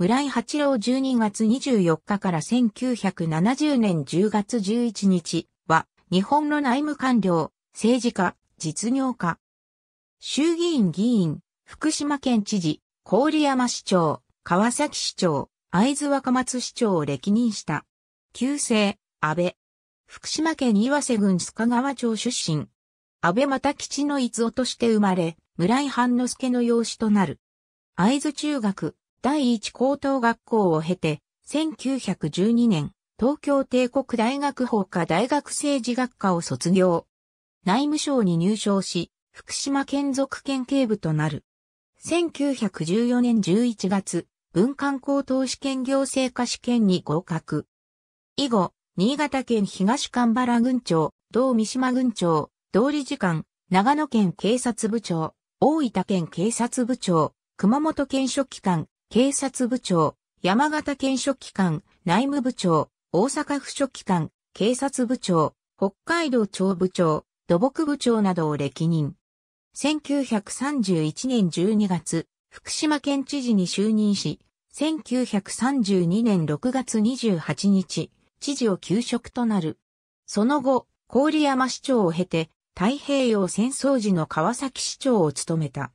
村井八郎12月24日から1970年10月11日は、日本の内務官僚、政治家、実業家。衆議院議員、福島県知事、郡山市長、川崎市長、会津若松市長を歴任した。旧姓、安倍。福島県岩瀬郡須賀川町出身。安倍又吉の逸夫として生まれ、村井半之助の養子となる。会津中学、第一高等学校を経て、1912年、東京帝国大学法科大学政治学科を卒業。内務省に入省し、福島県属県警部となる。1914年11月、文官高等試験行政科試験に合格。以後、新潟県東蒲原郡長、同三島郡長、同理次官、長野県警察部長、大分県警察部長、熊本県書記官、警察部長、山形県書記官、内務部長、大阪府書記官、警察部長、北海道庁部長、土木部長などを歴任。1931年12月、福島県知事に就任し、1932年6月28日、知事を休職となる。その後、郡山市長を経て、太平洋戦争時の川崎市長を務めた。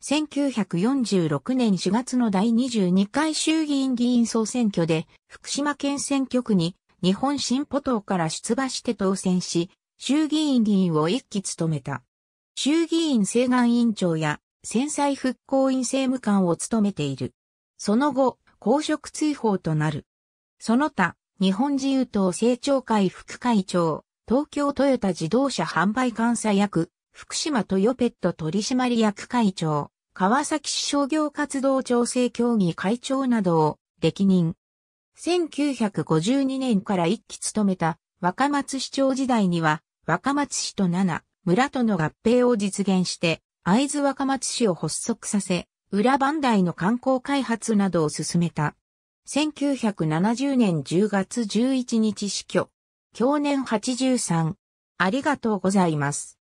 1946年4月の第22回衆議院議員総選挙で、福島県選挙区に日本新歩党から出馬して当選し、衆議院議員を一期務めた。衆議院請願委員長や、戦災復興院政務官を務めている。その後、公職追放となる。その他、日本自由党政調会副会長、東京トヨタ自動車販売監査役、福島トヨペット取締役会長、川崎市商業活動調整協議会長などを歴任。1952年から一期務めた若松市長時代には若松市と七村との合併を実現して会津若松市を発足させ、裏番台の観光開発などを進めた。1970年10月11日死去。去年83。ありがとうございます。